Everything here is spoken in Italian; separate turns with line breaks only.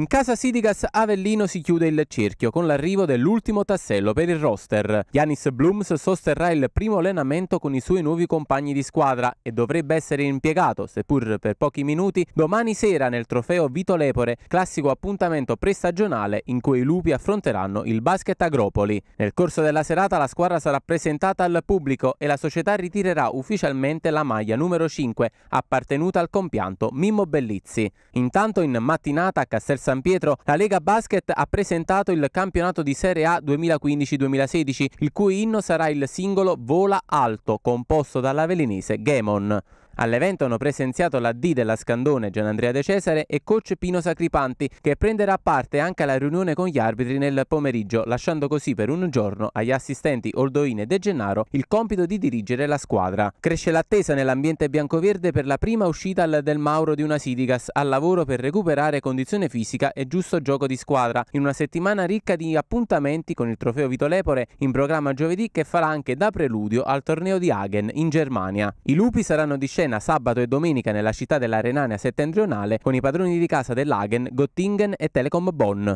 In casa Sidigas Avellino si chiude il cerchio con l'arrivo dell'ultimo tassello per il roster. Yanis Blooms sosterrà il primo allenamento con i suoi nuovi compagni di squadra e dovrebbe essere impiegato, seppur per pochi minuti, domani sera nel trofeo Vito Lepore, classico appuntamento prestagionale in cui i lupi affronteranno il basket Agropoli. Nel corso della serata la squadra sarà presentata al pubblico e la società ritirerà ufficialmente la maglia numero 5 appartenuta al compianto Mimmo Bellizzi. Intanto in mattinata a Castel San Pietro, la Lega Basket ha presentato il campionato di Serie A 2015-2016, il cui inno sarà il singolo Vola Alto, composto dalla velenese Gemon. All'evento hanno presenziato la D della Scandone Gianandrea De Cesare e coach Pino Sacripanti che prenderà parte anche alla riunione con gli arbitri nel pomeriggio lasciando così per un giorno agli assistenti Oldoine e De Gennaro il compito di dirigere la squadra. Cresce l'attesa nell'ambiente biancoverde per la prima uscita al del Mauro di una Sidigas al lavoro per recuperare condizione fisica e giusto gioco di squadra in una settimana ricca di appuntamenti con il trofeo Vito Lepore in programma giovedì che farà anche da preludio al torneo di Hagen in Germania. I lupi saranno di scena scena sabato e domenica nella città della Renania settentrionale con i padroni di casa dell'Hagen, Göttingen e Telekom Bonn.